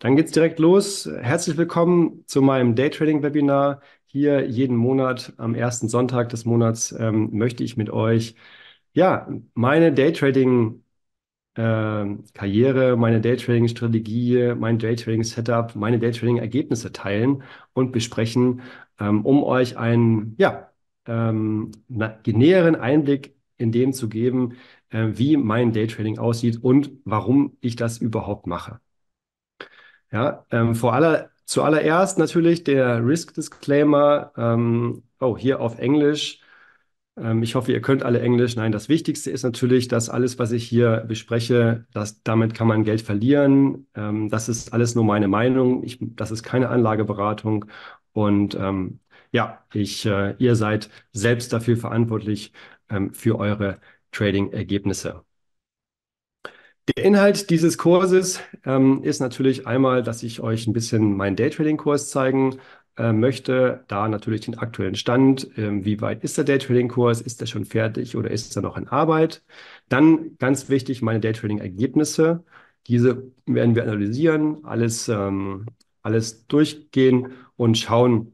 Dann geht's direkt los. Herzlich willkommen zu meinem Daytrading-Webinar. Hier jeden Monat am ersten Sonntag des Monats ähm, möchte ich mit euch ja meine Daytrading äh, Karriere, meine Daytrading-Strategie, mein Daytrading-Setup, meine Daytrading-Ergebnisse teilen und besprechen, ähm, um euch einen ja, ähm, näheren Einblick in dem zu geben, äh, wie mein Daytrading aussieht und warum ich das überhaupt mache. Ja, ähm, vor aller, zuallererst natürlich der Risk-Disclaimer, ähm, oh, hier auf Englisch. Ähm, ich hoffe, ihr könnt alle Englisch. Nein, das Wichtigste ist natürlich, dass alles, was ich hier bespreche, dass, damit kann man Geld verlieren. Ähm, das ist alles nur meine Meinung. Ich, das ist keine Anlageberatung. Und ähm, ja, ich, äh, ihr seid selbst dafür verantwortlich ähm, für eure Trading-Ergebnisse. Der Inhalt dieses Kurses ähm, ist natürlich einmal, dass ich euch ein bisschen meinen Daytrading-Kurs zeigen äh, möchte. Da natürlich den aktuellen Stand. Ähm, wie weit ist der Daytrading-Kurs? Ist er schon fertig oder ist er noch in Arbeit? Dann ganz wichtig, meine Daytrading-Ergebnisse. Diese werden wir analysieren, alles, ähm, alles durchgehen und schauen,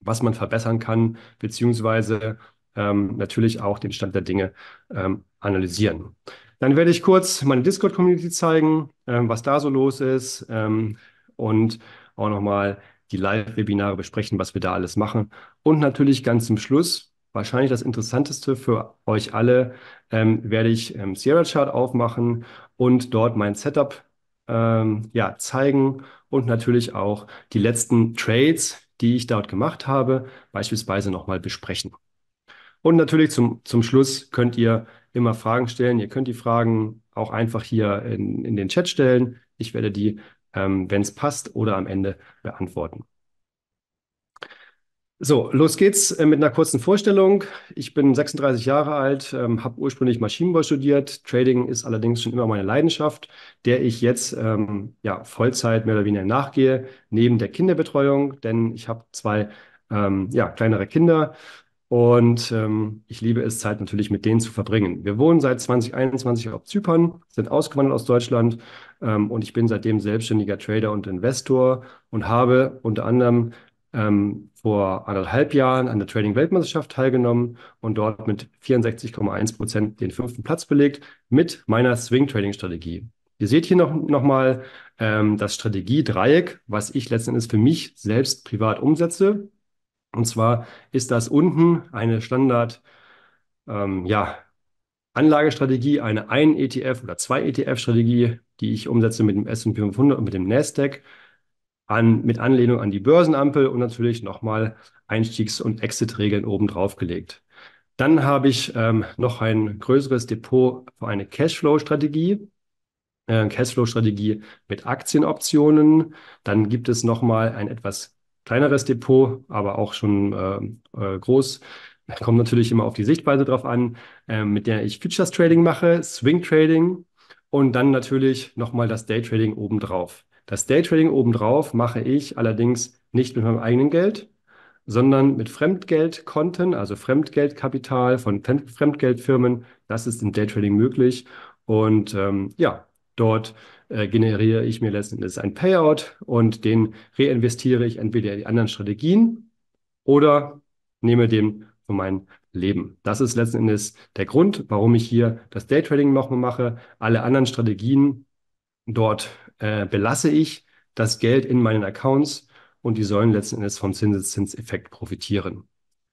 was man verbessern kann, beziehungsweise ähm, natürlich auch den Stand der Dinge ähm, analysieren. Dann werde ich kurz meine Discord-Community zeigen, ähm, was da so los ist ähm, und auch nochmal die Live-Webinare besprechen, was wir da alles machen. Und natürlich ganz zum Schluss, wahrscheinlich das Interessanteste für euch alle, ähm, werde ich ähm, Sierra Chart aufmachen und dort mein Setup ähm, ja, zeigen und natürlich auch die letzten Trades, die ich dort gemacht habe, beispielsweise nochmal besprechen. Und natürlich zum, zum Schluss könnt ihr immer Fragen stellen. Ihr könnt die Fragen auch einfach hier in, in den Chat stellen. Ich werde die, ähm, wenn es passt, oder am Ende beantworten. So, los geht's äh, mit einer kurzen Vorstellung. Ich bin 36 Jahre alt, ähm, habe ursprünglich Maschinenbau studiert. Trading ist allerdings schon immer meine Leidenschaft, der ich jetzt ähm, ja, Vollzeit mehr oder weniger nachgehe, neben der Kinderbetreuung, denn ich habe zwei ähm, ja, kleinere Kinder und ähm, ich liebe es, Zeit natürlich mit denen zu verbringen. Wir wohnen seit 2021 auf Zypern, sind ausgewandert aus Deutschland ähm, und ich bin seitdem selbstständiger Trader und Investor und habe unter anderem ähm, vor anderthalb Jahren an der Trading-Weltmeisterschaft teilgenommen und dort mit 64,1 Prozent den fünften Platz belegt mit meiner Swing-Trading-Strategie. Ihr seht hier noch, noch ähm, das Strategiedreieck, was ich letzten Endes für mich selbst privat umsetze. Und zwar ist das unten eine Standard, ähm, ja, Anlagestrategie, eine ein ETF oder zwei ETF-Strategie, die ich umsetze mit dem S&P 500 und mit dem Nasdaq, an, mit Anlehnung an die Börsenampel und natürlich nochmal Einstiegs- und Exit-Regeln oben drauf gelegt. Dann habe ich ähm, noch ein größeres Depot für eine Cashflow-Strategie, äh, Cashflow-Strategie mit Aktienoptionen. Dann gibt es nochmal ein etwas kleineres Depot, aber auch schon äh, äh, groß. Kommt natürlich immer auf die Sichtweise drauf an, äh, mit der ich Futures Trading mache, Swing Trading und dann natürlich nochmal das Day Trading obendrauf. Das Day Trading obendrauf mache ich allerdings nicht mit meinem eigenen Geld, sondern mit Fremdgeldkonten, also Fremdgeldkapital von Fremdgeldfirmen. Das ist im Day Trading möglich. Und ähm, ja, dort äh, generiere ich mir letzten Endes ein Payout und den reinvestiere ich entweder in die anderen Strategien oder nehme den für mein Leben. Das ist letzten Endes der Grund, warum ich hier das Daytrading nochmal mache. Alle anderen Strategien dort äh, belasse ich das Geld in meinen Accounts und die sollen letzten Endes vom Zinseszinseffekt profitieren.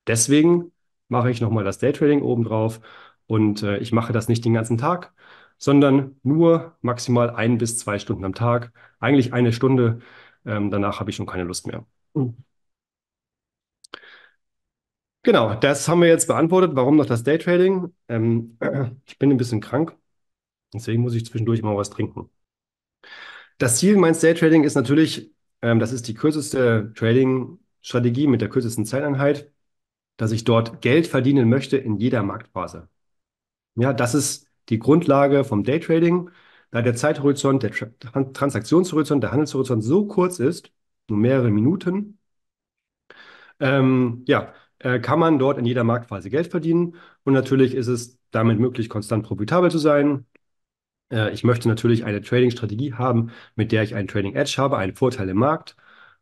Deswegen mache ich nochmal das Daytrading obendrauf und äh, ich mache das nicht den ganzen Tag, sondern nur maximal ein bis zwei Stunden am Tag, eigentlich eine Stunde. Ähm, danach habe ich schon keine Lust mehr. Hm. Genau, das haben wir jetzt beantwortet. Warum noch das Daytrading? Ähm, ich bin ein bisschen krank, deswegen muss ich zwischendurch mal was trinken. Das Ziel meines Daytrading ist natürlich, ähm, das ist die kürzeste Trading-Strategie mit der kürzesten Zeiteinheit, dass ich dort Geld verdienen möchte in jeder Marktphase. Ja, das ist die Grundlage vom Daytrading, da der Zeithorizont, der Transaktionshorizont, der Handelshorizont so kurz ist, nur mehrere Minuten, ähm, ja, äh, kann man dort in jeder Marktphase Geld verdienen. Und natürlich ist es damit möglich, konstant profitabel zu sein. Äh, ich möchte natürlich eine Trading-Strategie haben, mit der ich einen Trading-Edge habe, einen Vorteil im Markt.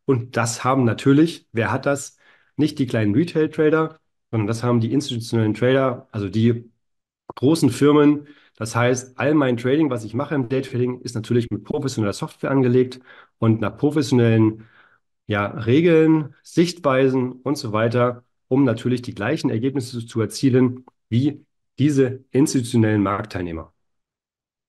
Und das haben natürlich, wer hat das? Nicht die kleinen Retail-Trader, sondern das haben die institutionellen Trader, also die großen Firmen. Das heißt, all mein Trading, was ich mache im Daytrading, ist natürlich mit professioneller Software angelegt und nach professionellen ja, Regeln, Sichtweisen und so weiter, um natürlich die gleichen Ergebnisse zu erzielen wie diese institutionellen Marktteilnehmer.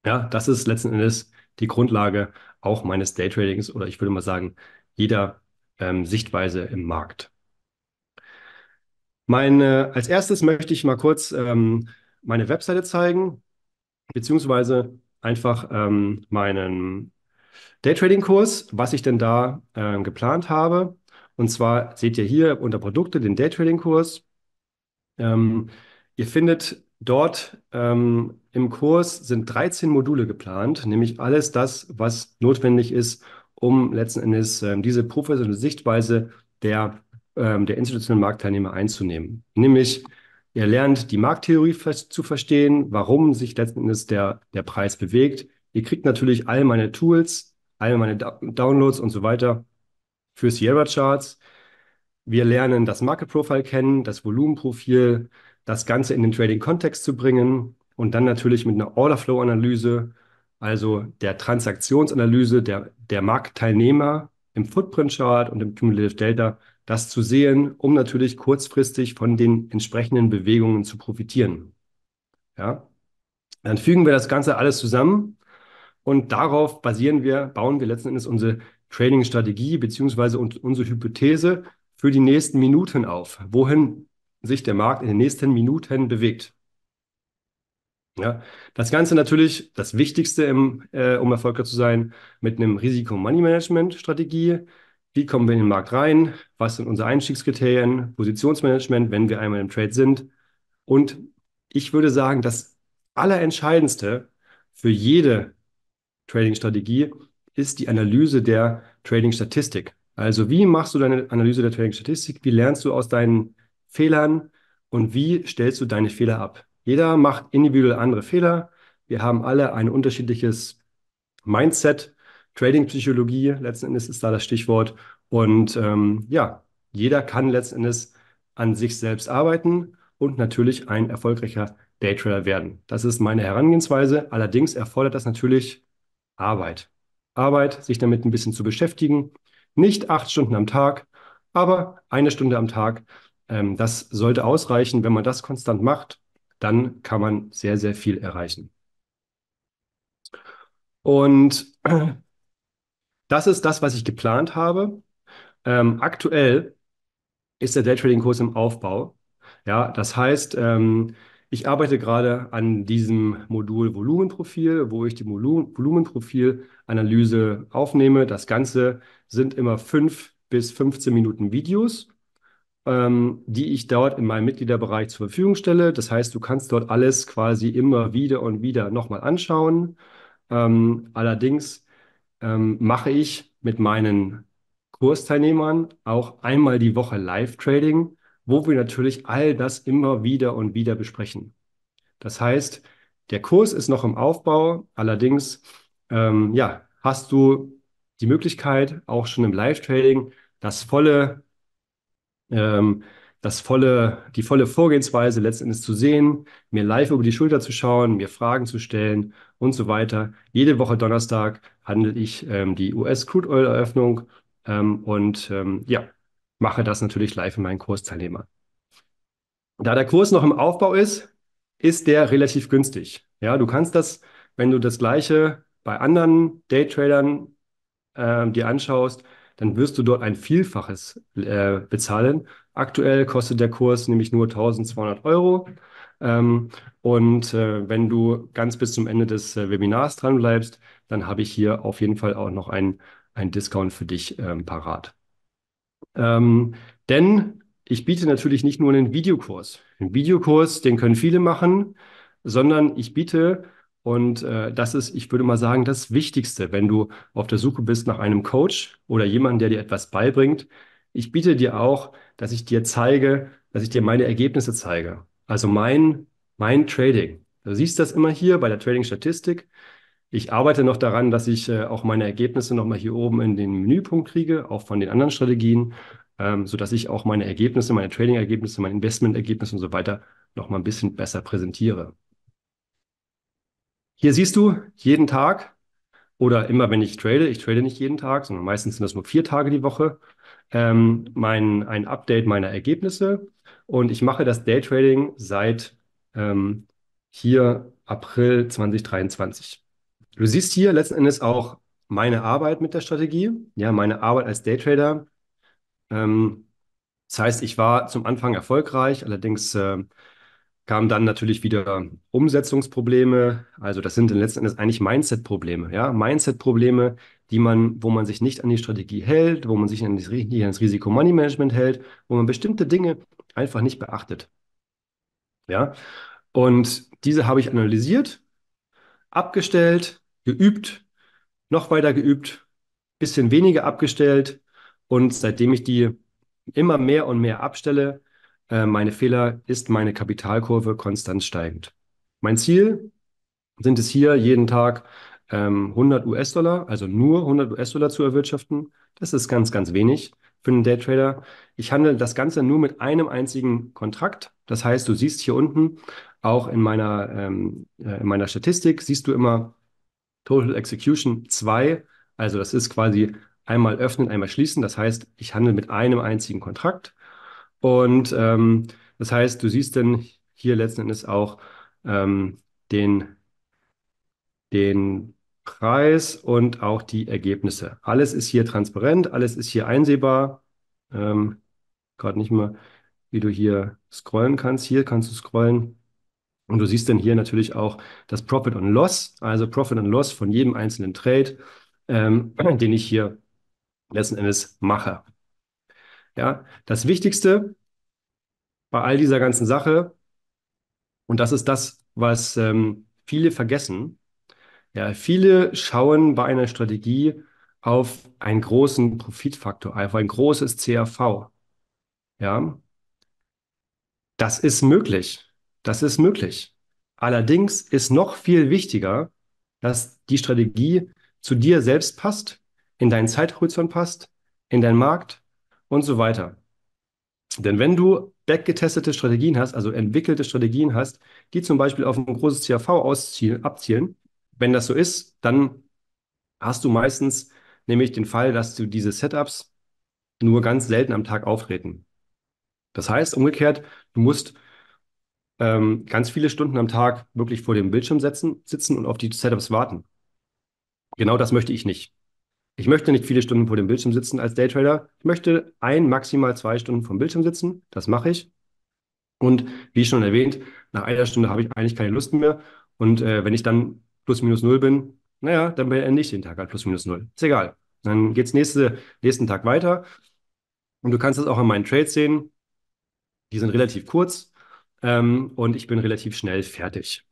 Ja, das ist letzten Endes die Grundlage auch meines Daytradings oder ich würde mal sagen, jeder ähm, Sichtweise im Markt. Mein, als erstes möchte ich mal kurz ähm, meine Webseite zeigen, beziehungsweise einfach ähm, meinen Daytrading-Kurs, was ich denn da äh, geplant habe. Und zwar seht ihr hier unter Produkte den Daytrading-Kurs. Ähm, ihr findet dort ähm, im Kurs sind 13 Module geplant, nämlich alles das, was notwendig ist, um letzten Endes äh, diese professionelle Sichtweise der, äh, der institutionellen Marktteilnehmer einzunehmen. Nämlich Ihr lernt die Markttheorie zu verstehen, warum sich letzten Endes der, der Preis bewegt. Ihr kriegt natürlich all meine Tools, all meine Downloads und so weiter für Sierra Charts. Wir lernen das Market Profile kennen, das Volumenprofil, das Ganze in den Trading-Kontext zu bringen und dann natürlich mit einer Order Flow-Analyse, also der Transaktionsanalyse der, der Marktteilnehmer im Footprint Chart und im Cumulative Delta das zu sehen, um natürlich kurzfristig von den entsprechenden Bewegungen zu profitieren. Ja? Dann fügen wir das Ganze alles zusammen und darauf basieren wir, bauen wir letzten Endes unsere Trading-Strategie bzw. unsere Hypothese für die nächsten Minuten auf, wohin sich der Markt in den nächsten Minuten bewegt. Ja, das Ganze natürlich das Wichtigste, im, äh, um erfolgreich zu sein, mit einem Risiko-Money-Management-Strategie, wie kommen wir in den Markt rein, was sind unsere Einstiegskriterien, Positionsmanagement, wenn wir einmal im Trade sind. Und ich würde sagen, das Allerentscheidendste für jede Trading-Strategie ist die Analyse der Trading-Statistik. Also wie machst du deine Analyse der Trading-Statistik? Wie lernst du aus deinen Fehlern und wie stellst du deine Fehler ab? Jeder macht individuell andere Fehler. Wir haben alle ein unterschiedliches Mindset Trading-Psychologie letzten Endes ist da das Stichwort. Und ähm, ja, jeder kann letzten Endes an sich selbst arbeiten und natürlich ein erfolgreicher Daytrader werden. Das ist meine Herangehensweise. Allerdings erfordert das natürlich Arbeit. Arbeit, sich damit ein bisschen zu beschäftigen. Nicht acht Stunden am Tag, aber eine Stunde am Tag. Ähm, das sollte ausreichen. Wenn man das konstant macht, dann kann man sehr, sehr viel erreichen. Und das ist das, was ich geplant habe. Ähm, aktuell ist der Daytrading-Kurs im Aufbau. Ja, das heißt, ähm, ich arbeite gerade an diesem Modul Volumenprofil, wo ich die Volumen Volumenprofilanalyse aufnehme. Das Ganze sind immer fünf bis 15 Minuten Videos, ähm, die ich dort in meinem Mitgliederbereich zur Verfügung stelle. Das heißt, du kannst dort alles quasi immer wieder und wieder nochmal anschauen. Ähm, allerdings ähm, mache ich mit meinen Kursteilnehmern auch einmal die Woche Live-Trading, wo wir natürlich all das immer wieder und wieder besprechen. Das heißt, der Kurs ist noch im Aufbau, allerdings ähm, ja, hast du die Möglichkeit, auch schon im Live-Trading das volle ähm, das volle, die volle Vorgehensweise letztendlich zu sehen, mir live über die Schulter zu schauen, mir Fragen zu stellen und so weiter. Jede Woche Donnerstag handle ich ähm, die US Crude Oil Eröffnung ähm, und ähm, ja, mache das natürlich live in meinen Kursteilnehmern. Da der Kurs noch im Aufbau ist, ist der relativ günstig. Ja, du kannst das, wenn du das gleiche bei anderen Daytradern äh, dir anschaust, dann wirst du dort ein Vielfaches äh, bezahlen. Aktuell kostet der Kurs nämlich nur 1200 Euro. Ähm, und äh, wenn du ganz bis zum Ende des äh, Webinars dran bleibst, dann habe ich hier auf jeden Fall auch noch einen Discount für dich ähm, parat. Ähm, denn ich biete natürlich nicht nur einen Videokurs. Einen Videokurs, den können viele machen, sondern ich biete und äh, das ist, ich würde mal sagen, das Wichtigste, wenn du auf der Suche bist nach einem Coach oder jemandem, der dir etwas beibringt. Ich biete dir auch, dass ich dir zeige, dass ich dir meine Ergebnisse zeige. Also mein, mein Trading. Du siehst das immer hier bei der Trading-Statistik. Ich arbeite noch daran, dass ich äh, auch meine Ergebnisse nochmal hier oben in den Menüpunkt kriege, auch von den anderen Strategien, ähm, sodass ich auch meine Ergebnisse, meine Trading-Ergebnisse, meine Investment-Ergebnisse und so weiter nochmal ein bisschen besser präsentiere. Hier siehst du jeden Tag oder immer, wenn ich trade, ich trade nicht jeden Tag, sondern meistens sind das nur vier Tage die Woche, ähm, mein, ein Update meiner Ergebnisse. Und ich mache das Daytrading seit ähm, hier April 2023. Du siehst hier letzten Endes auch meine Arbeit mit der Strategie, ja, meine Arbeit als Daytrader. Ähm, das heißt, ich war zum Anfang erfolgreich, allerdings äh, kamen dann natürlich wieder Umsetzungsprobleme. Also das sind letzten Endes eigentlich Mindset-Probleme, ja, Mindset-Probleme, die man, wo man sich nicht an die Strategie hält, wo man sich nicht an das, Risiko-Money-Management hält, wo man bestimmte Dinge einfach nicht beachtet, ja. Und diese habe ich analysiert, abgestellt, geübt, noch weiter geübt, bisschen weniger abgestellt und seitdem ich die immer mehr und mehr abstelle, äh, meine Fehler, ist meine Kapitalkurve konstant steigend. Mein Ziel sind es hier, jeden Tag ähm, 100 US-Dollar, also nur 100 US-Dollar zu erwirtschaften. Das ist ganz, ganz wenig für einen Daytrader. Ich handle das Ganze nur mit einem einzigen Kontrakt. Das heißt, du siehst hier unten auch in meiner, ähm, äh, in meiner Statistik, siehst du immer Total Execution 2. Also das ist quasi einmal öffnen, einmal schließen. Das heißt, ich handle mit einem einzigen Kontrakt. Und ähm, das heißt, du siehst dann hier letzten Endes auch ähm, den, den Preis und auch die Ergebnisse. Alles ist hier transparent, alles ist hier einsehbar. Ähm, Gerade nicht mehr, wie du hier scrollen kannst. Hier kannst du scrollen. Und du siehst dann hier natürlich auch das Profit und Loss, also Profit und Loss von jedem einzelnen Trade, ähm, den ich hier letzten Endes mache. Ja, das Wichtigste bei all dieser ganzen Sache, und das ist das, was ähm, viele vergessen, ja, viele schauen bei einer Strategie auf einen großen Profitfaktor, auf ein großes CAV. Ja, das ist möglich. Das ist möglich. Allerdings ist noch viel wichtiger, dass die Strategie zu dir selbst passt, in deinen Zeithorizont passt, in deinen Markt, und so weiter. Denn wenn du backgetestete Strategien hast, also entwickelte Strategien hast, die zum Beispiel auf ein großes CAV auszielen, abzielen, wenn das so ist, dann hast du meistens nämlich den Fall, dass du diese Setups nur ganz selten am Tag auftreten. Das heißt, umgekehrt, du musst ähm, ganz viele Stunden am Tag wirklich vor dem Bildschirm setzen, sitzen und auf die Setups warten. Genau das möchte ich nicht. Ich möchte nicht viele Stunden vor dem Bildschirm sitzen als Daytrader. Ich möchte ein, maximal zwei Stunden vor dem Bildschirm sitzen. Das mache ich. Und wie schon erwähnt, nach einer Stunde habe ich eigentlich keine Lust mehr. Und äh, wenn ich dann plus minus null bin, naja, dann beende ich den Tag halt plus minus null. Ist egal. Dann geht es nächste, nächsten Tag weiter. Und du kannst das auch an meinen Trades sehen. Die sind relativ kurz ähm, und ich bin relativ schnell fertig.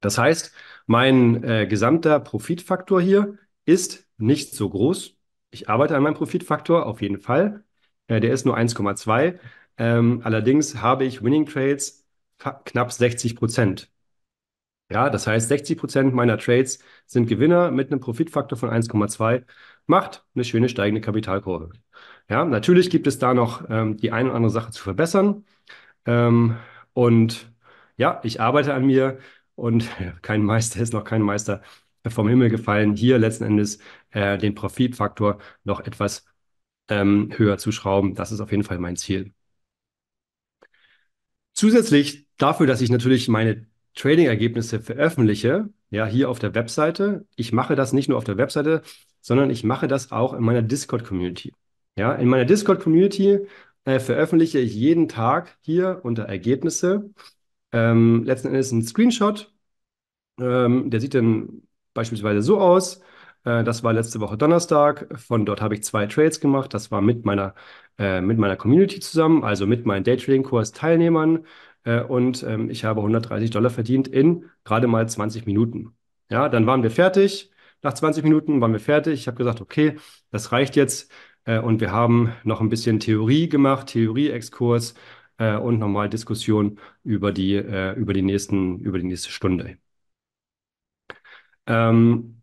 Das heißt, mein äh, gesamter Profitfaktor hier ist nicht so groß. Ich arbeite an meinem Profitfaktor auf jeden Fall. Äh, der ist nur 1,2. Ähm, allerdings habe ich Winning Trades knapp 60 Prozent. Ja, das heißt, 60 Prozent meiner Trades sind Gewinner mit einem Profitfaktor von 1,2. Macht eine schöne steigende Kapitalkurve. Ja, natürlich gibt es da noch ähm, die eine oder andere Sache zu verbessern. Ähm, und ja, ich arbeite an mir und kein Meister ist noch kein Meister vom Himmel gefallen, hier letzten Endes äh, den Profitfaktor noch etwas ähm, höher zu schrauben. Das ist auf jeden Fall mein Ziel. Zusätzlich dafür, dass ich natürlich meine Trading-Ergebnisse veröffentliche, ja, hier auf der Webseite. Ich mache das nicht nur auf der Webseite, sondern ich mache das auch in meiner Discord-Community. Ja, in meiner Discord-Community äh, veröffentliche ich jeden Tag hier unter Ergebnisse ähm, letzten Endes ein Screenshot. Ähm, der sieht dann beispielsweise so aus. Äh, das war letzte Woche Donnerstag. Von dort habe ich zwei Trades gemacht. Das war mit meiner, äh, mit meiner Community zusammen, also mit meinen Daytrading-Kurs-Teilnehmern. Äh, und ähm, ich habe 130 Dollar verdient in gerade mal 20 Minuten. Ja, dann waren wir fertig. Nach 20 Minuten waren wir fertig. Ich habe gesagt, okay, das reicht jetzt. Äh, und wir haben noch ein bisschen Theorie gemacht, Theorie-Exkurs äh, und nochmal Diskussion über die, äh, über die nächsten, über die nächste Stunde. Ähm,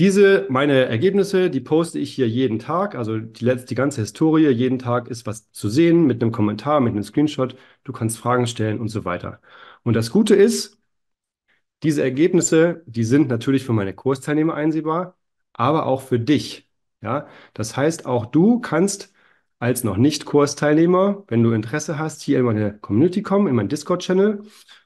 diese, meine Ergebnisse, die poste ich hier jeden Tag, also die, letzte, die ganze Historie, jeden Tag ist was zu sehen mit einem Kommentar, mit einem Screenshot, du kannst Fragen stellen und so weiter. Und das Gute ist, diese Ergebnisse, die sind natürlich für meine Kursteilnehmer einsehbar, aber auch für dich. Ja, das heißt, auch du kannst als noch nicht Kursteilnehmer, wenn du Interesse hast, hier in meine Community kommen, in meinen Discord-Channel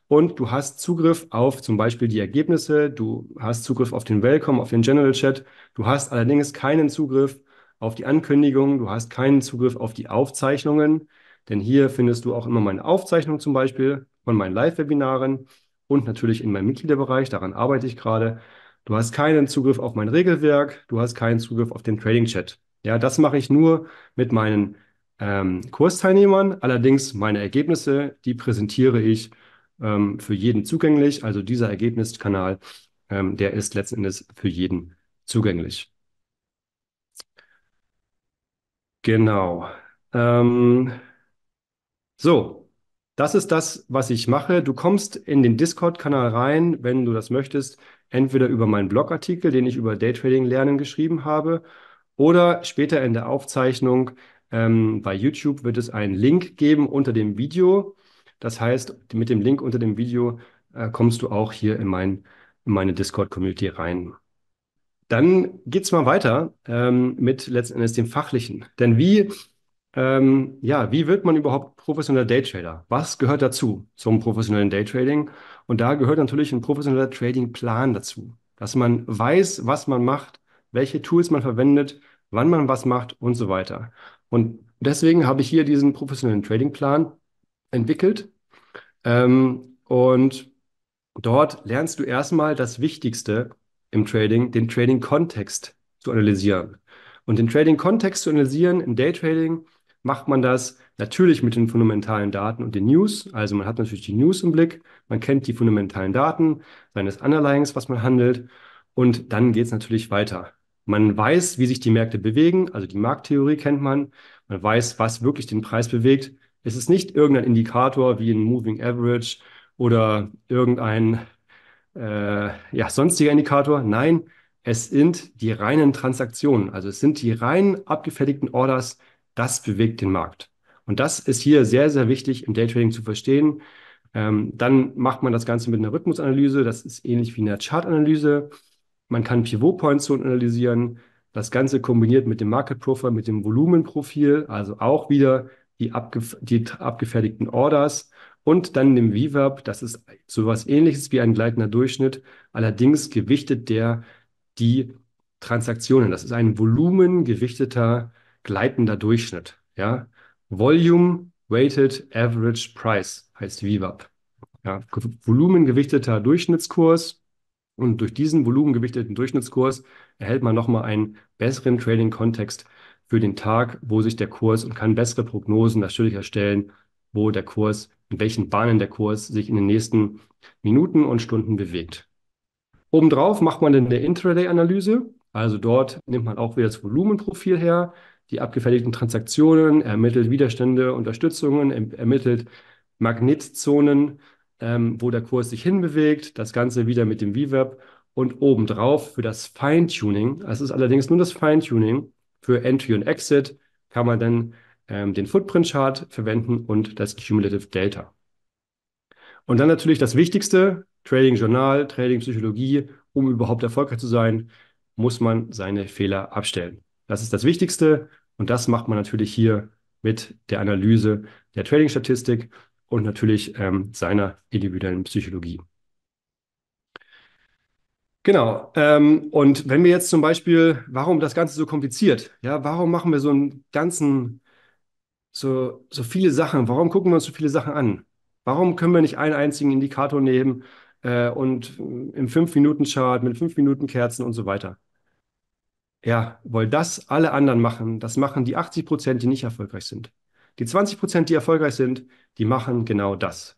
und du hast Zugriff auf zum Beispiel die Ergebnisse, du hast Zugriff auf den Welcome, auf den General Chat, du hast allerdings keinen Zugriff auf die Ankündigungen, du hast keinen Zugriff auf die Aufzeichnungen, denn hier findest du auch immer meine Aufzeichnung zum Beispiel von meinen Live-Webinaren und natürlich in meinem Mitgliederbereich, daran arbeite ich gerade. Du hast keinen Zugriff auf mein Regelwerk, du hast keinen Zugriff auf den Trading-Chat. Ja, das mache ich nur mit meinen ähm, Kursteilnehmern. Allerdings meine Ergebnisse, die präsentiere ich ähm, für jeden zugänglich. Also dieser Ergebniskanal, ähm, der ist letzten Endes für jeden zugänglich. Genau. Ähm, so, das ist das, was ich mache. Du kommst in den Discord-Kanal rein, wenn du das möchtest, entweder über meinen Blogartikel, den ich über Daytrading Lernen geschrieben habe, oder später in der Aufzeichnung ähm, bei YouTube wird es einen Link geben unter dem Video. Das heißt, mit dem Link unter dem Video äh, kommst du auch hier in, mein, in meine Discord-Community rein. Dann geht's mal weiter ähm, mit letztendlich dem Fachlichen. Denn wie, ähm, ja, wie wird man überhaupt professioneller Daytrader? Was gehört dazu zum professionellen Daytrading? Und da gehört natürlich ein professioneller Trading-Plan dazu, dass man weiß, was man macht, welche Tools man verwendet, wann man was macht und so weiter. Und deswegen habe ich hier diesen professionellen Trading-Plan, entwickelt. Ähm, und dort lernst du erstmal das Wichtigste im Trading, den Trading-Kontext zu analysieren. Und den Trading-Kontext zu analysieren im Daytrading macht man das natürlich mit den fundamentalen Daten und den News. Also man hat natürlich die News im Blick, man kennt die fundamentalen Daten seines Underlyings, was man handelt. Und dann geht es natürlich weiter. Man weiß, wie sich die Märkte bewegen, also die Markttheorie kennt man. Man weiß, was wirklich den Preis bewegt. Es ist nicht irgendein Indikator wie ein Moving Average oder irgendein äh, ja, sonstiger Indikator. Nein, es sind die reinen Transaktionen, also es sind die reinen abgefertigten Orders, das bewegt den Markt. Und das ist hier sehr, sehr wichtig im Daytrading zu verstehen. Ähm, dann macht man das Ganze mit einer Rhythmusanalyse, das ist ähnlich wie einer Chartanalyse. Man kann Pivot Points Zonen analysieren, das Ganze kombiniert mit dem Market Profile, mit dem Volumenprofil, also auch wieder die, abgef die abgefertigten Orders und dann dem VWAP, das ist sowas ähnliches wie ein gleitender Durchschnitt, allerdings gewichtet der die Transaktionen. Das ist ein volumengewichteter gleitender Durchschnitt. Ja? Volume Weighted Average Price heißt VWAP. Ja? Volumengewichteter Durchschnittskurs. Und durch diesen volumengewichteten Durchschnittskurs erhält man nochmal einen besseren Trading-Kontext für den Tag, wo sich der Kurs und kann bessere Prognosen natürlich erstellen, wo der Kurs, in welchen Bahnen der Kurs sich in den nächsten Minuten und Stunden bewegt. Obendrauf macht man dann eine Intraday-Analyse. Also dort nimmt man auch wieder das Volumenprofil her, die abgefertigten Transaktionen, ermittelt Widerstände, Unterstützungen, ermittelt Magnetzonen, ähm, wo der Kurs sich hinbewegt, das Ganze wieder mit dem VWAP und obendrauf für das Feintuning. Es ist allerdings nur das Feintuning, für Entry und Exit kann man dann ähm, den Footprint-Chart verwenden und das Cumulative Delta. Und dann natürlich das Wichtigste, Trading Journal, Trading Psychologie, um überhaupt erfolgreich zu sein, muss man seine Fehler abstellen. Das ist das Wichtigste und das macht man natürlich hier mit der Analyse der Trading-Statistik und natürlich ähm, seiner individuellen Psychologie. Genau. Ähm, und wenn wir jetzt zum Beispiel, warum das Ganze so kompliziert? Ja, warum machen wir so einen ganzen, so, so viele Sachen? Warum gucken wir uns so viele Sachen an? Warum können wir nicht einen einzigen Indikator nehmen äh, und im 5-Minuten-Chart mit 5-Minuten-Kerzen und so weiter? Ja, weil das alle anderen machen, das machen die 80 Prozent, die nicht erfolgreich sind. Die 20 Prozent, die erfolgreich sind, die machen genau das.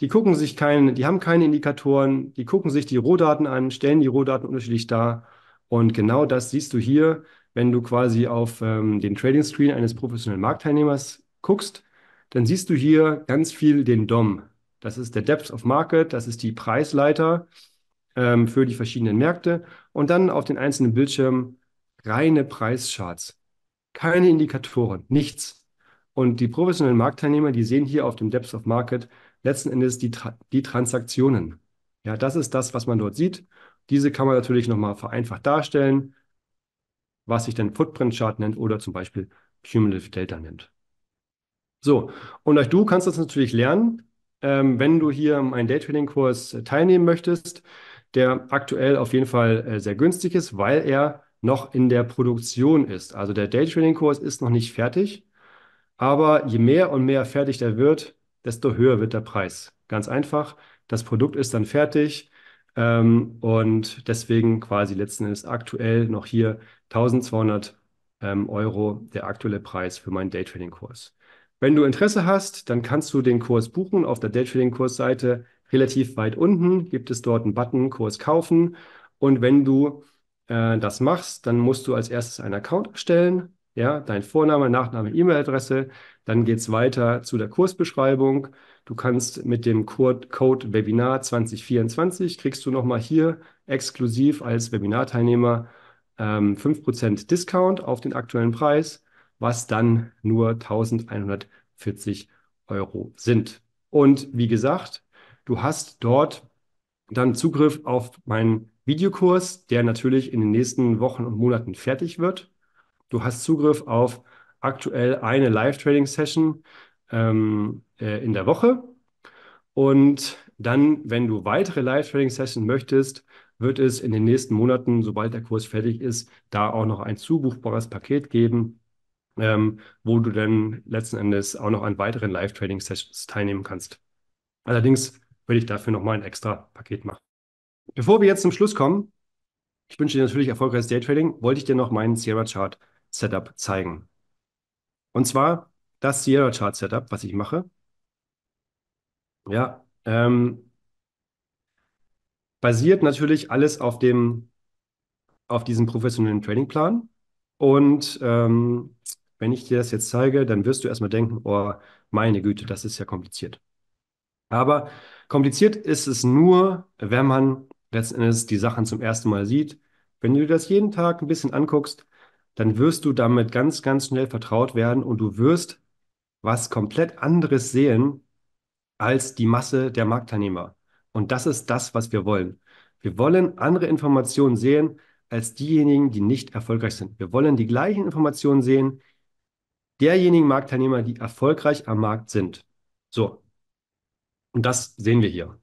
Die gucken sich keine, die haben keine Indikatoren, die gucken sich die Rohdaten an, stellen die Rohdaten unterschiedlich dar. Und genau das siehst du hier, wenn du quasi auf ähm, den Trading Screen eines professionellen Marktteilnehmers guckst, dann siehst du hier ganz viel den DOM. Das ist der Depth of Market, das ist die Preisleiter ähm, für die verschiedenen Märkte und dann auf den einzelnen Bildschirmen reine Preischarts. Keine Indikatoren, nichts. Und die professionellen Marktteilnehmer, die sehen hier auf dem Depth of Market letzten Endes die, Tra die Transaktionen. Ja, das ist das, was man dort sieht. Diese kann man natürlich nochmal vereinfacht darstellen, was sich denn Footprint Chart nennt oder zum Beispiel Cumulative Delta nennt. So, und auch du kannst das natürlich lernen, ähm, wenn du hier meinen Daytrading-Kurs teilnehmen möchtest, der aktuell auf jeden Fall äh, sehr günstig ist, weil er noch in der Produktion ist. Also der Daytrading-Kurs ist noch nicht fertig, aber je mehr und mehr fertig der wird, desto höher wird der Preis. Ganz einfach, das Produkt ist dann fertig ähm, und deswegen quasi letzten Endes aktuell noch hier 1200 ähm, Euro der aktuelle Preis für meinen Daytrading-Kurs. Wenn du Interesse hast, dann kannst du den Kurs buchen auf der Daytrading-Kursseite. Relativ weit unten gibt es dort einen Button Kurs kaufen und wenn du äh, das machst, dann musst du als erstes einen Account erstellen. Ja, dein Vorname, Nachname, E-Mail-Adresse. Dann geht es weiter zu der Kursbeschreibung. Du kannst mit dem Code Webinar 2024 kriegst du nochmal hier exklusiv als Webinarteilnehmer ähm, 5% Discount auf den aktuellen Preis, was dann nur 1140 Euro sind. Und wie gesagt, du hast dort dann Zugriff auf meinen Videokurs, der natürlich in den nächsten Wochen und Monaten fertig wird. Du hast Zugriff auf aktuell eine Live-Trading-Session ähm, äh, in der Woche. Und dann, wenn du weitere Live-Trading-Sessions möchtest, wird es in den nächsten Monaten, sobald der Kurs fertig ist, da auch noch ein zubuchbares Paket geben, ähm, wo du dann letzten Endes auch noch an weiteren Live-Trading-Sessions teilnehmen kannst. Allerdings würde ich dafür nochmal ein extra Paket machen. Bevor wir jetzt zum Schluss kommen, ich wünsche dir natürlich erfolgreiches Daytrading, wollte ich dir noch meinen Sierra-Chart Setup zeigen. Und zwar das Sierra Chart Setup, was ich mache. Ja, ähm, basiert natürlich alles auf dem, auf diesem professionellen Trainingplan. Und ähm, wenn ich dir das jetzt zeige, dann wirst du erstmal denken, oh, meine Güte, das ist ja kompliziert. Aber kompliziert ist es nur, wenn man letzten Endes die Sachen zum ersten Mal sieht. Wenn du das jeden Tag ein bisschen anguckst, dann wirst du damit ganz, ganz schnell vertraut werden und du wirst was komplett anderes sehen als die Masse der Marktteilnehmer. Und das ist das, was wir wollen. Wir wollen andere Informationen sehen als diejenigen, die nicht erfolgreich sind. Wir wollen die gleichen Informationen sehen derjenigen Marktteilnehmer, die erfolgreich am Markt sind. So. Und das sehen wir hier.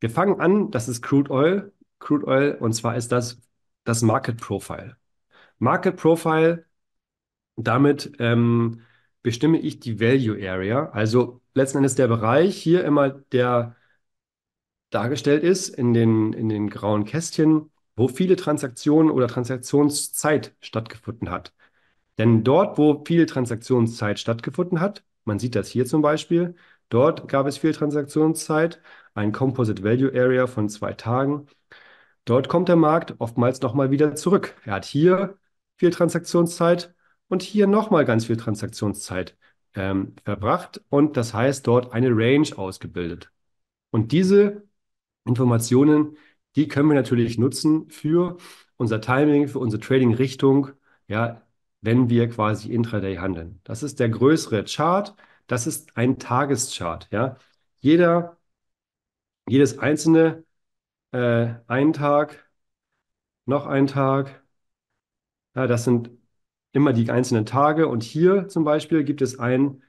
Wir fangen an, das ist Crude Oil. Crude Oil, und zwar ist das das Market Profile. Market Profile, damit ähm, bestimme ich die Value Area, also letzten Endes der Bereich hier immer, der dargestellt ist in den, in den grauen Kästchen, wo viele Transaktionen oder Transaktionszeit stattgefunden hat. Denn dort, wo viel Transaktionszeit stattgefunden hat, man sieht das hier zum Beispiel, dort gab es viel Transaktionszeit, ein Composite Value Area von zwei Tagen. Dort kommt der Markt oftmals nochmal wieder zurück. Er hat hier viel Transaktionszeit und hier nochmal ganz viel Transaktionszeit ähm, verbracht und das heißt dort eine Range ausgebildet. Und diese Informationen, die können wir natürlich nutzen für unser Timing, für unsere Trading-Richtung, ja, wenn wir quasi intraday handeln. Das ist der größere Chart, das ist ein Tageschart, ja. Jeder, jedes einzelne, äh, einen Tag, noch ein Tag, das sind immer die einzelnen Tage. Und hier zum Beispiel gibt es ein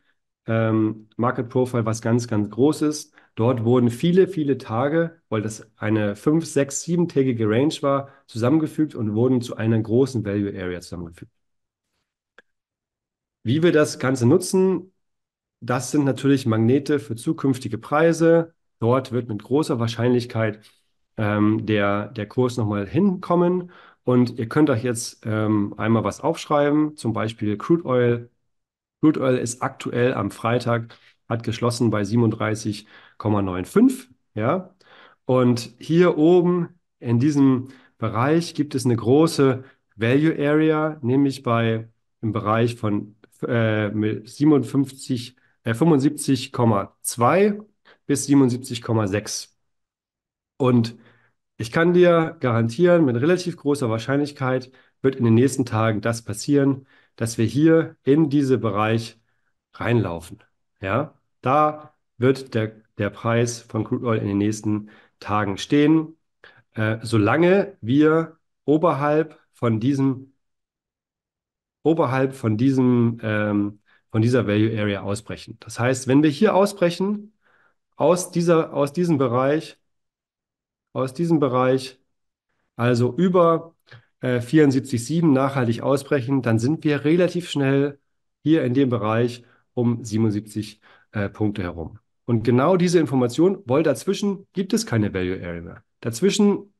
ähm, Market Profile, was ganz, ganz groß ist. Dort wurden viele, viele Tage, weil das eine 5, 6, 7-tägige Range war, zusammengefügt und wurden zu einer großen Value Area zusammengefügt. Wie wir das Ganze nutzen, das sind natürlich Magnete für zukünftige Preise. Dort wird mit großer Wahrscheinlichkeit ähm, der, der Kurs nochmal hinkommen und ihr könnt euch jetzt ähm, einmal was aufschreiben, zum Beispiel Crude Oil. Crude Oil ist aktuell am Freitag, hat geschlossen bei 37,95. Ja? Und hier oben in diesem Bereich gibt es eine große Value Area, nämlich bei im Bereich von äh, äh, 75 bis 77,6. Und ich kann dir garantieren, mit relativ großer Wahrscheinlichkeit wird in den nächsten Tagen das passieren, dass wir hier in diesen Bereich reinlaufen. Ja, da wird der, der Preis von Crude Oil in den nächsten Tagen stehen, äh, solange wir oberhalb von diesem oberhalb von diesem ähm, von dieser Value Area ausbrechen. Das heißt, wenn wir hier ausbrechen aus dieser aus diesem Bereich, aus diesem Bereich, also über äh, 74,7 nachhaltig ausbrechen, dann sind wir relativ schnell hier in dem Bereich um 77 äh, Punkte herum. Und genau diese Information, weil dazwischen gibt es keine Value Area mehr. Dazwischen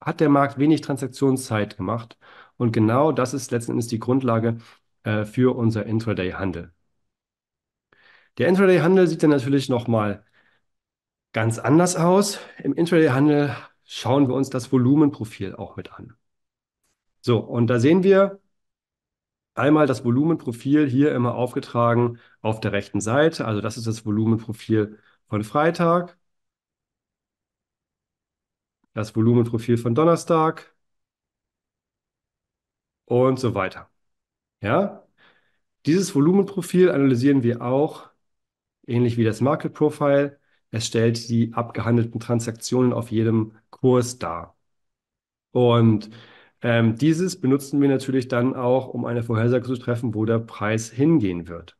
hat der Markt wenig Transaktionszeit gemacht. Und genau das ist letzten Endes die Grundlage äh, für unser Intraday-Handel. Der Intraday-Handel sieht dann natürlich nochmal ganz anders aus. Im Intraday-Handel schauen wir uns das Volumenprofil auch mit an. So, und da sehen wir einmal das Volumenprofil hier immer aufgetragen auf der rechten Seite. Also das ist das Volumenprofil von Freitag, das Volumenprofil von Donnerstag und so weiter. Ja, dieses Volumenprofil analysieren wir auch ähnlich wie das Market Profile es stellt die abgehandelten Transaktionen auf jedem Kurs dar. Und ähm, dieses benutzen wir natürlich dann auch, um eine Vorhersage zu treffen, wo der Preis hingehen wird.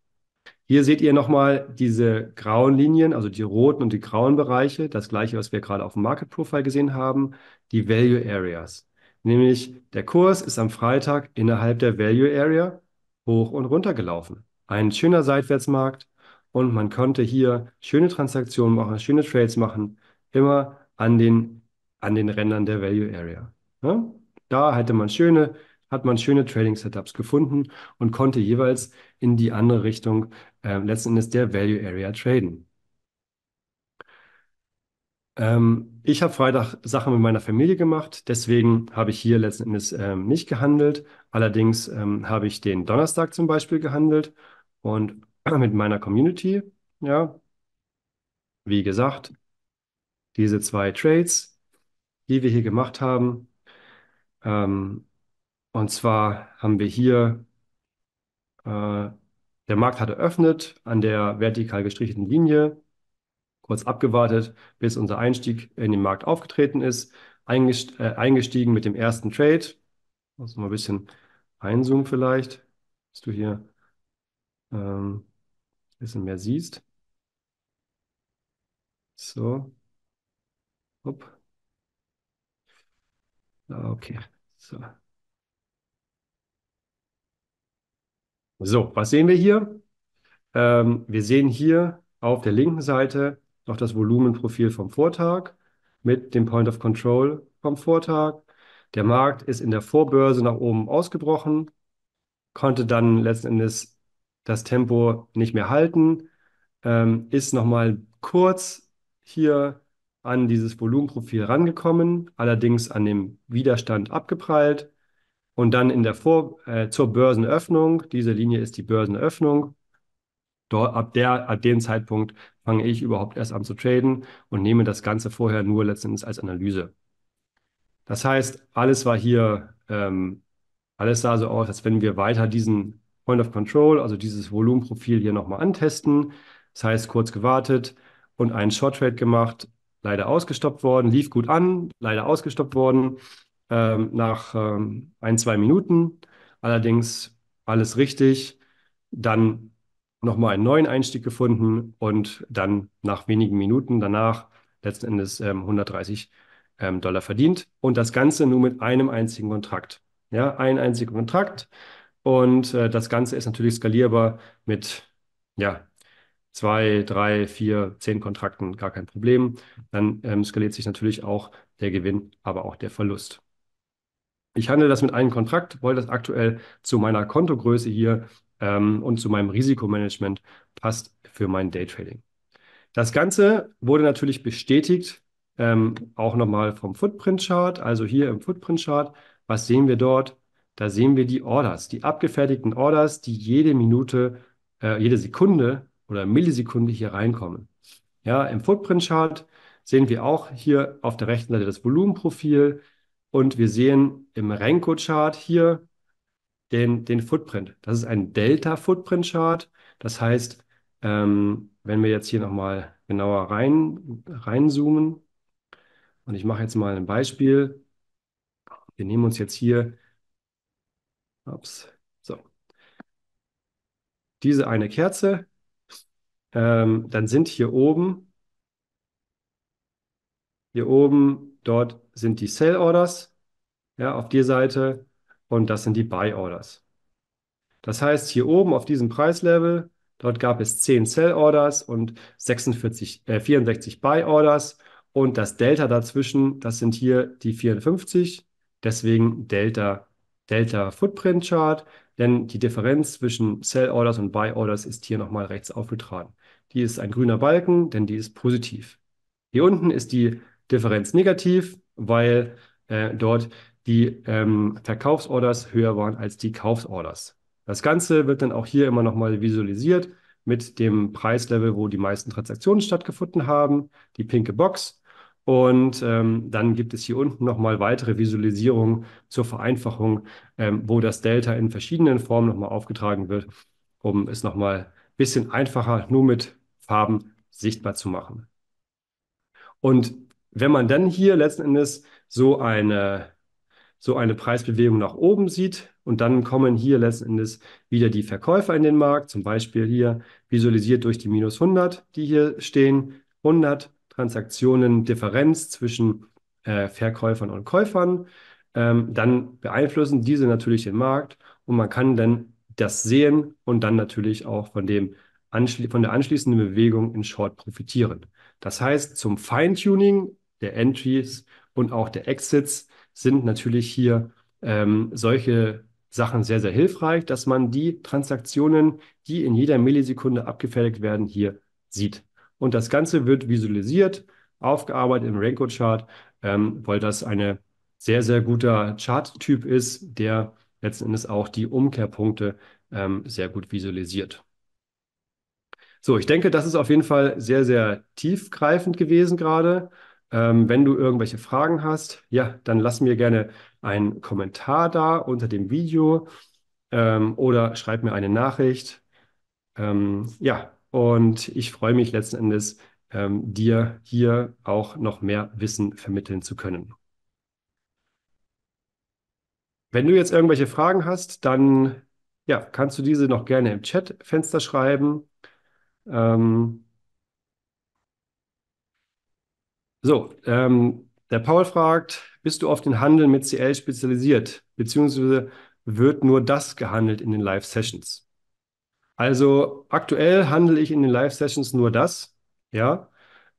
Hier seht ihr nochmal diese grauen Linien, also die roten und die grauen Bereiche, das gleiche, was wir gerade auf dem Market Profile gesehen haben, die Value Areas. Nämlich der Kurs ist am Freitag innerhalb der Value Area hoch und runter gelaufen. Ein schöner Seitwärtsmarkt, und man konnte hier schöne Transaktionen machen, schöne Trades machen, immer an den, an den Rändern der Value Area. Ne? Da hatte man schöne, hat man schöne Trading Setups gefunden und konnte jeweils in die andere Richtung äh, letzten Endes der Value Area traden. Ähm, ich habe Freitag Sachen mit meiner Familie gemacht, deswegen habe ich hier letzten Endes ähm, nicht gehandelt. Allerdings ähm, habe ich den Donnerstag zum Beispiel gehandelt und mit meiner Community. Ja, wie gesagt, diese zwei Trades, die wir hier gemacht haben. Ähm, und zwar haben wir hier, äh, der Markt hat eröffnet an der vertikal gestrichelten Linie, kurz abgewartet, bis unser Einstieg in den Markt aufgetreten ist, eingest äh, eingestiegen mit dem ersten Trade. Muss mal ein bisschen einzoomen vielleicht. Bist du hier? Ähm, bisschen mehr siehst. So. Hopp. Ah, okay, so. So, was sehen wir hier? Ähm, wir sehen hier auf der linken Seite noch das Volumenprofil vom Vortag mit dem Point of Control vom Vortag. Der Markt ist in der Vorbörse nach oben ausgebrochen, konnte dann letzten Endes das Tempo nicht mehr halten, ähm, ist nochmal kurz hier an dieses Volumenprofil rangekommen, allerdings an dem Widerstand abgeprallt und dann in der Vor äh, zur Börsenöffnung, diese Linie ist die Börsenöffnung, dort, ab, der, ab dem Zeitpunkt fange ich überhaupt erst an zu traden und nehme das Ganze vorher nur letztendlich als Analyse. Das heißt, alles war hier, ähm, alles sah so aus, als wenn wir weiter diesen Point of Control, also dieses Volumenprofil hier nochmal antesten. Das heißt, kurz gewartet und einen Short Trade gemacht, leider ausgestoppt worden, lief gut an, leider ausgestoppt worden ähm, nach ähm, ein, zwei Minuten. Allerdings alles richtig. Dann nochmal einen neuen Einstieg gefunden und dann nach wenigen Minuten danach letzten Endes ähm, 130 ähm, Dollar verdient. Und das Ganze nur mit einem einzigen Kontrakt. Ja, ein einziger Kontrakt und äh, das Ganze ist natürlich skalierbar mit, ja, zwei, drei, vier, zehn Kontrakten, gar kein Problem. Dann ähm, skaliert sich natürlich auch der Gewinn, aber auch der Verlust. Ich handle das mit einem Kontrakt, weil das aktuell zu meiner Kontogröße hier ähm, und zu meinem Risikomanagement passt für mein Daytrading. Das Ganze wurde natürlich bestätigt, ähm, auch nochmal vom Footprint-Chart. Also hier im Footprint-Chart, was sehen wir dort? Da sehen wir die Orders, die abgefertigten Orders, die jede Minute, äh, jede Sekunde oder Millisekunde hier reinkommen. Ja, im Footprint-Chart sehen wir auch hier auf der rechten Seite das Volumenprofil und wir sehen im Renko-Chart hier den, den Footprint. Das ist ein Delta-Footprint-Chart. Das heißt, ähm, wenn wir jetzt hier nochmal genauer rein, reinzoomen und ich mache jetzt mal ein Beispiel. Wir nehmen uns jetzt hier Ups. So. Diese eine Kerze. Ähm, dann sind hier oben, hier oben, dort sind die Sell Orders, ja, auf der Seite, und das sind die Buy Orders. Das heißt, hier oben auf diesem Preislevel, dort gab es 10 Sell Orders und 46, äh, 64 Buy Orders und das Delta dazwischen, das sind hier die 54, deswegen Delta Delta Footprint Chart, denn die Differenz zwischen Sell Orders und Buy Orders ist hier nochmal rechts aufgetragen. Die ist ein grüner Balken, denn die ist positiv. Hier unten ist die Differenz negativ, weil äh, dort die ähm, Verkaufsorders höher waren als die Kaufsorders. Das Ganze wird dann auch hier immer nochmal visualisiert mit dem Preislevel, wo die meisten Transaktionen stattgefunden haben, die pinke Box und ähm, dann gibt es hier unten nochmal weitere Visualisierungen zur Vereinfachung, ähm, wo das Delta in verschiedenen Formen nochmal aufgetragen wird, um es nochmal ein bisschen einfacher nur mit Farben sichtbar zu machen. Und wenn man dann hier letzten Endes so eine, so eine Preisbewegung nach oben sieht und dann kommen hier letzten Endes wieder die Verkäufer in den Markt, zum Beispiel hier visualisiert durch die minus 100, die hier stehen, 100, Transaktionen Differenz zwischen äh, Verkäufern und Käufern. Ähm, dann beeinflussen diese natürlich den Markt und man kann dann das sehen und dann natürlich auch von, dem von der anschließenden Bewegung in Short profitieren. Das heißt, zum Feintuning der Entries und auch der Exits sind natürlich hier ähm, solche Sachen sehr, sehr hilfreich, dass man die Transaktionen, die in jeder Millisekunde abgefertigt werden, hier sieht. Und das Ganze wird visualisiert, aufgearbeitet im Renko-Chart, ähm, weil das ein sehr, sehr guter Chart-Typ ist, der letzten Endes auch die Umkehrpunkte ähm, sehr gut visualisiert. So, ich denke, das ist auf jeden Fall sehr, sehr tiefgreifend gewesen gerade. Ähm, wenn du irgendwelche Fragen hast, ja, dann lass mir gerne einen Kommentar da unter dem Video ähm, oder schreib mir eine Nachricht. Ähm, ja, und ich freue mich letzten Endes, ähm, dir hier auch noch mehr Wissen vermitteln zu können. Wenn du jetzt irgendwelche Fragen hast, dann ja, kannst du diese noch gerne im Chatfenster schreiben. Ähm so, ähm, der Paul fragt, bist du auf den Handel mit CL spezialisiert, beziehungsweise wird nur das gehandelt in den Live-Sessions? Also aktuell handle ich in den Live-Sessions nur das, ja.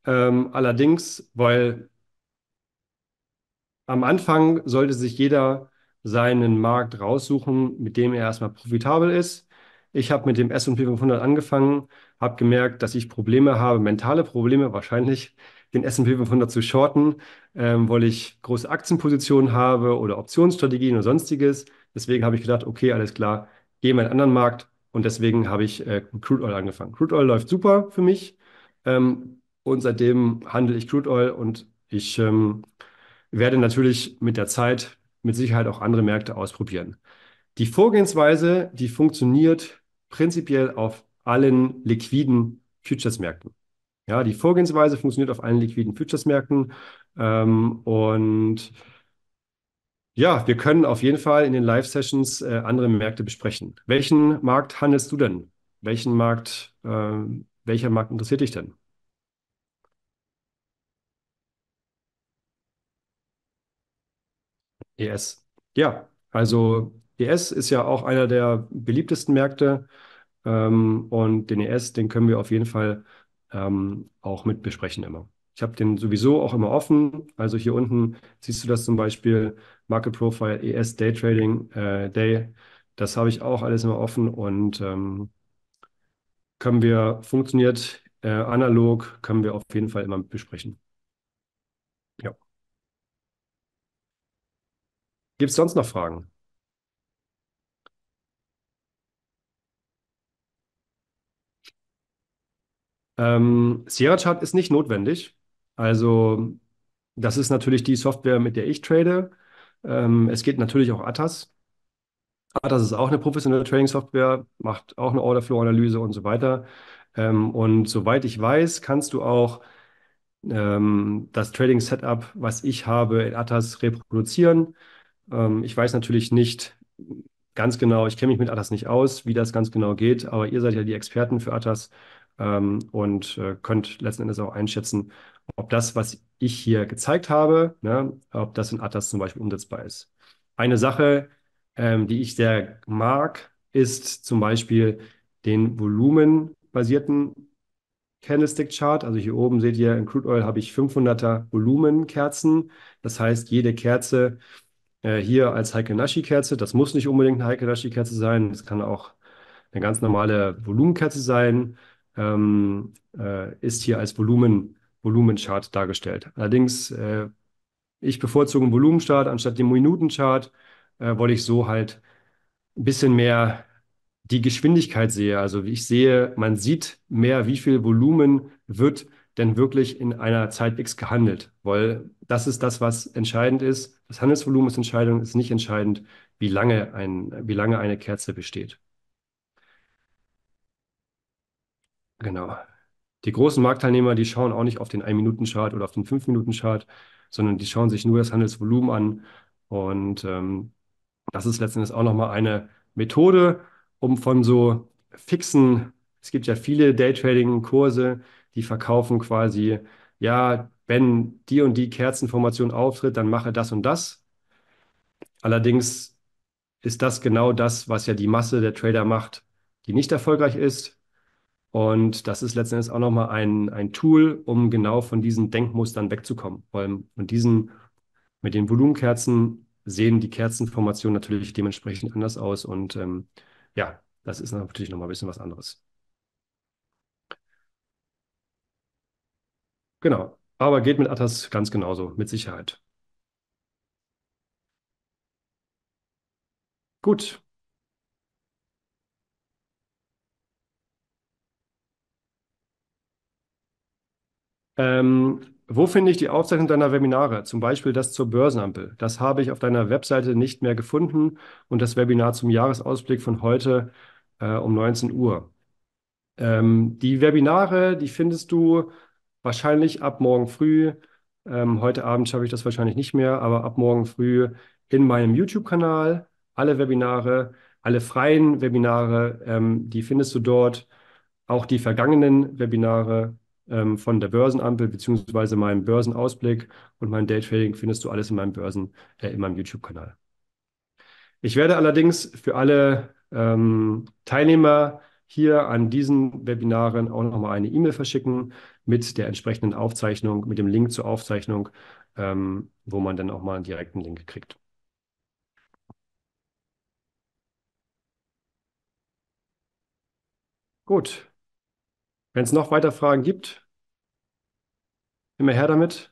Ähm, allerdings, weil am Anfang sollte sich jeder seinen Markt raussuchen, mit dem er erstmal profitabel ist. Ich habe mit dem S&P 500 angefangen, habe gemerkt, dass ich Probleme habe, mentale Probleme wahrscheinlich, den S&P 500 zu shorten, ähm, weil ich große Aktienpositionen habe oder Optionsstrategien oder sonstiges. Deswegen habe ich gedacht, okay, alles klar, gehe in einen anderen Markt, und deswegen habe ich äh, mit Crude Oil angefangen. Crude Oil läuft super für mich. Ähm, und seitdem handle ich Crude Oil und ich ähm, werde natürlich mit der Zeit mit Sicherheit auch andere Märkte ausprobieren. Die Vorgehensweise, die funktioniert prinzipiell auf allen liquiden Futures-Märkten. Ja, die Vorgehensweise funktioniert auf allen liquiden Futures-Märkten. Ähm, und ja, wir können auf jeden Fall in den Live-Sessions äh, andere Märkte besprechen. Welchen Markt handelst du denn? Welchen Markt, äh, welcher Markt interessiert dich denn? ES. Ja, also ES ist ja auch einer der beliebtesten Märkte ähm, und den ES, den können wir auf jeden Fall ähm, auch mit besprechen immer. Ich habe den sowieso auch immer offen. Also hier unten siehst du das zum Beispiel, Market Profile, ES Day Trading, äh, Day. Das habe ich auch alles immer offen und ähm, können wir, funktioniert äh, analog, können wir auf jeden Fall immer besprechen. Ja. Gibt es sonst noch Fragen? Ähm, Sierra Chart ist nicht notwendig. Also das ist natürlich die Software, mit der ich trade. Ähm, es geht natürlich auch Atas. Atas ist auch eine professionelle Trading-Software, macht auch eine order flow analyse und so weiter. Ähm, und soweit ich weiß, kannst du auch ähm, das Trading-Setup, was ich habe, in Atas reproduzieren. Ähm, ich weiß natürlich nicht ganz genau, ich kenne mich mit Atas nicht aus, wie das ganz genau geht, aber ihr seid ja die Experten für Atas ähm, und äh, könnt letzten Endes auch einschätzen, ob das, was ich hier gezeigt habe, ne, ob das in Atlas zum Beispiel umsetzbar ist. Eine Sache, ähm, die ich sehr mag, ist zum Beispiel den volumenbasierten Candlestick-Chart. Also hier oben seht ihr, in Crude Oil habe ich 500er Volumenkerzen. Das heißt, jede Kerze äh, hier als Heike-Nashi-Kerze, das muss nicht unbedingt eine Heike-Nashi-Kerze sein, das kann auch eine ganz normale Volumenkerze sein, ähm, äh, ist hier als Volumen Volumenchart dargestellt. Allerdings, äh, ich bevorzuge einen Volumenchart anstatt dem Minutenchart, äh, weil ich so halt ein bisschen mehr die Geschwindigkeit sehe. Also ich sehe, man sieht mehr, wie viel Volumen wird denn wirklich in einer Zeit X gehandelt, weil das ist das, was entscheidend ist. Das Handelsvolumen ist entscheidend, ist nicht entscheidend, wie lange, ein, wie lange eine Kerze besteht. Genau die großen Marktteilnehmer, die schauen auch nicht auf den 1-Minuten-Chart oder auf den 5-Minuten-Chart, sondern die schauen sich nur das Handelsvolumen an. Und ähm, das ist letztendlich auch nochmal eine Methode, um von so fixen, es gibt ja viele Daytrading-Kurse, die verkaufen quasi, ja, wenn die und die Kerzenformation auftritt, dann mache das und das. Allerdings ist das genau das, was ja die Masse der Trader macht, die nicht erfolgreich ist, und das ist letztendlich auch nochmal ein, ein Tool, um genau von diesen Denkmustern wegzukommen. Weil mit diesen, mit den Volumenkerzen sehen die Kerzenformationen natürlich dementsprechend anders aus. Und ähm, ja, das ist natürlich nochmal ein bisschen was anderes. Genau. Aber geht mit Atlas ganz genauso, mit Sicherheit. Gut, Ähm, wo finde ich die Aufzeichnung deiner Webinare, zum Beispiel das zur Börsenampel? Das habe ich auf deiner Webseite nicht mehr gefunden und das Webinar zum Jahresausblick von heute äh, um 19 Uhr. Ähm, die Webinare, die findest du wahrscheinlich ab morgen früh. Ähm, heute Abend schaffe ich das wahrscheinlich nicht mehr, aber ab morgen früh in meinem YouTube-Kanal. Alle Webinare, alle freien Webinare, ähm, die findest du dort. Auch die vergangenen Webinare ähm, von der Börsenampel beziehungsweise meinem Börsenausblick und meinem Daytrading findest du alles in meinem Börsen, äh, in meinem YouTube-Kanal. Ich werde allerdings für alle ähm, Teilnehmer hier an diesen Webinaren auch nochmal eine E-Mail verschicken mit der entsprechenden Aufzeichnung, mit dem Link zur Aufzeichnung, ähm, wo man dann auch mal einen direkten Link kriegt. Gut. Wenn es noch weitere Fragen gibt, Immer her damit.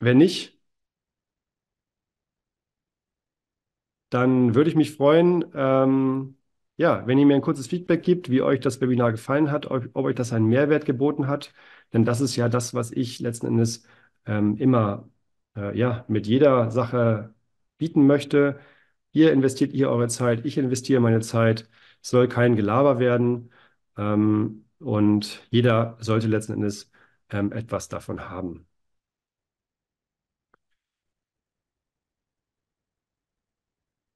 Wenn nicht, dann würde ich mich freuen, ähm, ja, wenn ihr mir ein kurzes Feedback gibt, wie euch das Webinar gefallen hat, ob, ob euch das einen Mehrwert geboten hat. Denn das ist ja das, was ich letzten Endes ähm, immer äh, ja, mit jeder Sache bieten möchte. Ihr investiert ihr eure Zeit, ich investiere meine Zeit. Es soll kein Gelaber werden. Ähm, und jeder sollte letzten Endes ähm, etwas davon haben.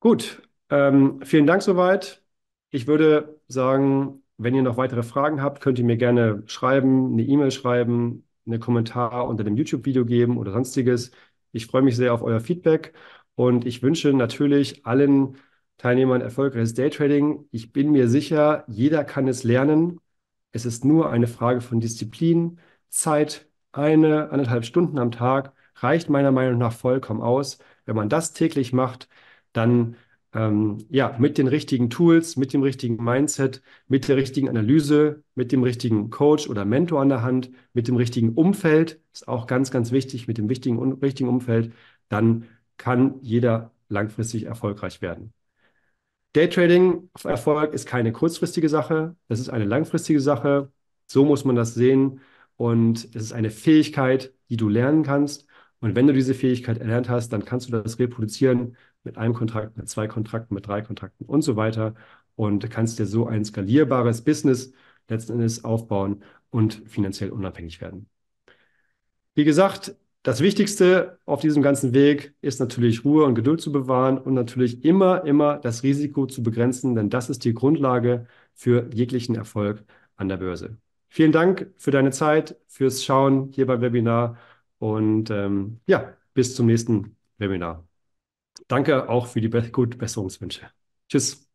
Gut, ähm, vielen Dank soweit. Ich würde sagen, wenn ihr noch weitere Fragen habt, könnt ihr mir gerne schreiben, eine E-Mail schreiben, einen Kommentar unter dem YouTube-Video geben oder sonstiges. Ich freue mich sehr auf euer Feedback und ich wünsche natürlich allen Teilnehmern erfolgreiches Daytrading. Ich bin mir sicher, jeder kann es lernen. Es ist nur eine Frage von Disziplin, Zeit, eine, anderthalb Stunden am Tag reicht meiner Meinung nach vollkommen aus. Wenn man das täglich macht, dann ähm, ja, mit den richtigen Tools, mit dem richtigen Mindset, mit der richtigen Analyse, mit dem richtigen Coach oder Mentor an der Hand, mit dem richtigen Umfeld, ist auch ganz, ganz wichtig, mit dem wichtigen, richtigen Umfeld, dann kann jeder langfristig erfolgreich werden. Daytrading-Erfolg ist keine kurzfristige Sache, es ist eine langfristige Sache. So muss man das sehen. Und es ist eine Fähigkeit, die du lernen kannst. Und wenn du diese Fähigkeit erlernt hast, dann kannst du das reproduzieren mit einem Kontrakt, mit zwei Kontrakten, mit drei Kontrakten und so weiter. Und kannst dir so ein skalierbares Business letzten Endes aufbauen und finanziell unabhängig werden. Wie gesagt, das Wichtigste auf diesem ganzen Weg ist natürlich Ruhe und Geduld zu bewahren und natürlich immer, immer das Risiko zu begrenzen, denn das ist die Grundlage für jeglichen Erfolg an der Börse. Vielen Dank für deine Zeit, fürs Schauen hier beim Webinar und ähm, ja, bis zum nächsten Webinar. Danke auch für die Be Gut Besserungswünsche. Tschüss.